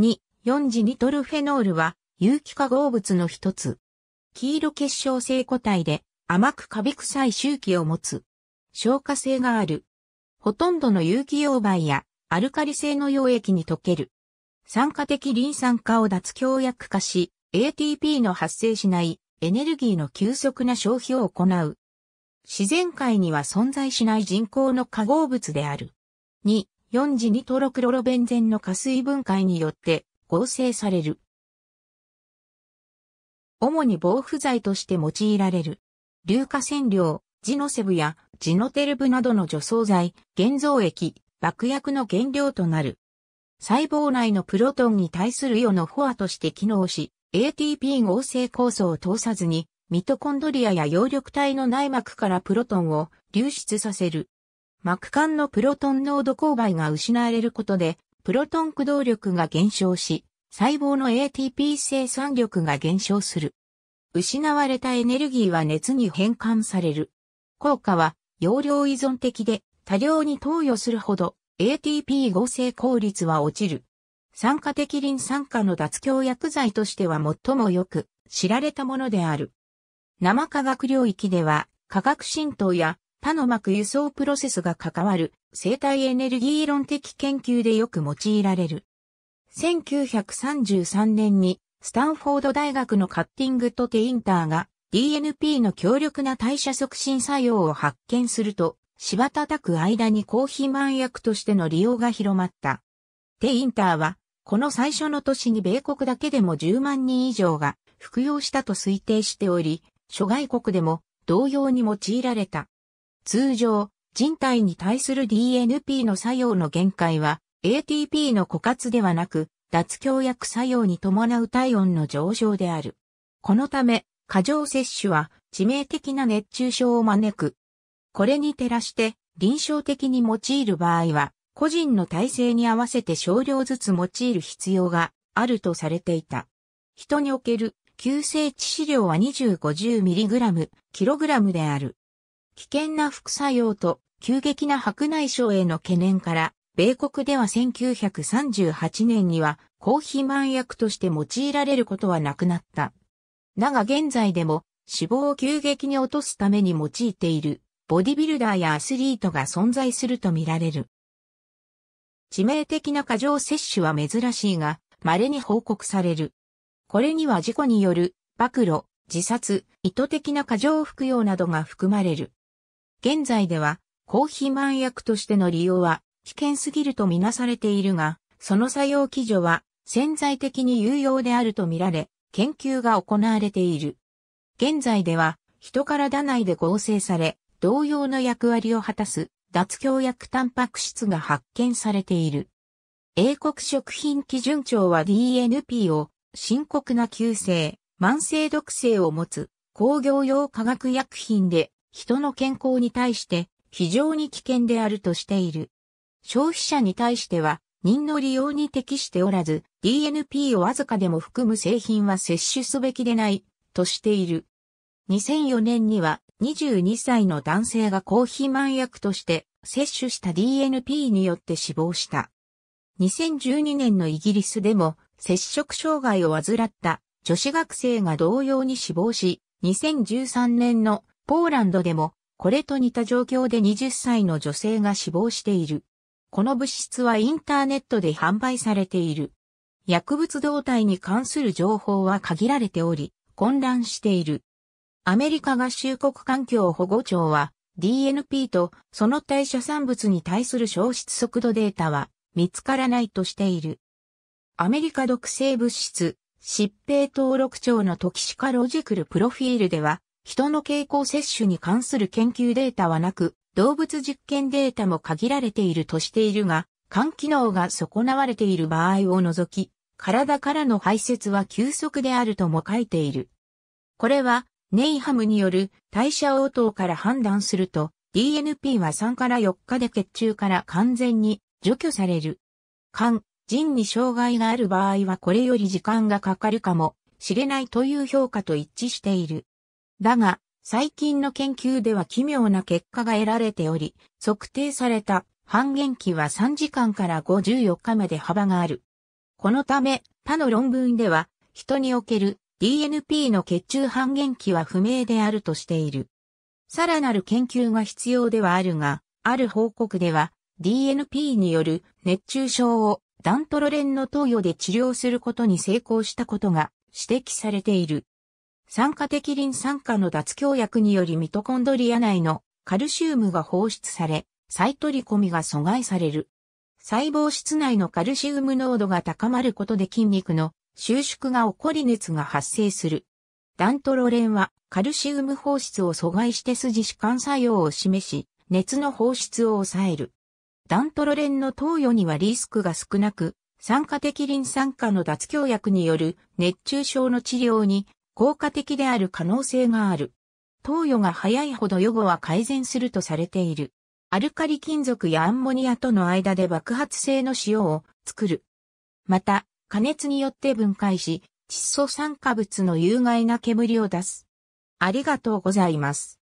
2、4次ニトルフェノールは有機化合物の一つ。黄色結晶性固体で甘くカビ臭い周期を持つ。消化性がある。ほとんどの有機溶媒やアルカリ性の溶液に溶ける。酸化的リン酸化を脱強薬化し、ATP の発生しないエネルギーの急速な消費を行う。自然界には存在しない人工の化合物である。2、4次ニトロクロロベンゼンの加水分解によって合成される。主に防腐剤として用いられる。硫化染料、ジノセブやジノテルブなどの除草剤、現像液、爆薬の原料となる。細胞内のプロトンに対するイオのフォアとして機能し、ATP 合成酵素を通さずに、ミトコンドリアや葉緑体の内膜からプロトンを流出させる。膜管のプロトン濃度勾配が失われることで、プロトン駆動力が減少し、細胞の ATP 生産力が減少する。失われたエネルギーは熱に変換される。効果は容量依存的で多量に投与するほど ATP 合成効率は落ちる。酸化的リン酸化の脱強薬剤としては最もよく知られたものである。生化学領域では化学浸透や他の膜輸送プロセスが関わる生体エネルギー論的研究でよく用いられる。1933年にスタンフォード大学のカッティングとテインターが DNP の強力な代謝促進作用を発見すると、た叩く間に抗肥満薬としての利用が広まった。テインターは、この最初の年に米国だけでも10万人以上が服用したと推定しており、諸外国でも同様に用いられた。通常、人体に対する DNP の作用の限界は ATP の枯渇ではなく、脱強薬作用に伴う体温の上昇である。このため、過剰摂取は致命的な熱中症を招く。これに照らして、臨床的に用いる場合は、個人の体制に合わせて少量ずつ用いる必要があるとされていた。人における急性致死量は 20-50mg、kg である。危険な副作用と急激な白内障への懸念から、米国では1938年には抗肥満薬として用いられることはなくなった。だが現在でも脂肪を急激に落とすために用いているボディビルダーやアスリートが存在するとみられる。致命的な過剰摂取は珍しいが、稀に報告される。これには事故による暴露、自殺、意図的な過剰服用などが含まれる。現在では、抗肥満薬としての利用は危険すぎるとみなされているが、その作用基準は潜在的に有用であるとみられ、研究が行われている。現在では、人体内で合成され、同様の役割を果たす脱強薬タンパク質が発見されている。英国食品基準庁は DNP を深刻な急性、慢性毒性を持つ工業用化学薬品で人の健康に対して非常に危険であるとしている。消費者に対しては、人の利用に適しておらず、DNP をわずかでも含む製品は摂取すべきでない、としている。2004年には22歳の男性がコーヒー満薬として摂取した DNP によって死亡した。2012年のイギリスでも摂食障害を患った女子学生が同様に死亡し、2013年のポーランドでも、これと似た状況で20歳の女性が死亡している。この物質はインターネットで販売されている。薬物動態に関する情報は限られており、混乱している。アメリカ合衆国環境保護庁は DNP とその代謝産物に対する消失速度データは見つからないとしている。アメリカ毒性物質疾病登録庁のトキシカロジクルプロフィールでは人の経口摂取に関する研究データはなく、動物実験データも限られているとしているが、肝機能が損なわれている場合を除き、体からの排泄は急速であるとも書いている。これは、ネイハムによる代謝応答から判断すると、DNP は3から4日で血中から完全に除去される。肝、腎に障害がある場合はこれより時間がかかるかもしれないという評価と一致している。だが、最近の研究では奇妙な結果が得られており、測定された半減期は3時間から54日まで幅がある。このため、他の論文では、人における DNP の血中半減期は不明であるとしている。さらなる研究が必要ではあるが、ある報告では、DNP による熱中症をダントロレンの投与で治療することに成功したことが指摘されている。酸化的リン酸化の脱強薬によりミトコンドリア内のカルシウムが放出され、再取り込みが阻害される。細胞室内のカルシウム濃度が高まることで筋肉の収縮が起こり熱が発生する。ダントロレンはカルシウム放出を阻害して筋弛緩作用を示し、熱の放出を抑える。ダントロレンの投与にはリスクが少なく、酸化的リン酸化の脱強薬による熱中症の治療に効果的である可能性がある。投与が早いほど予後は改善するとされている。アルカリ金属やアンモニアとの間で爆発性の塩を作る。また、加熱によって分解し、窒素酸化物の有害な煙を出す。ありがとうございます。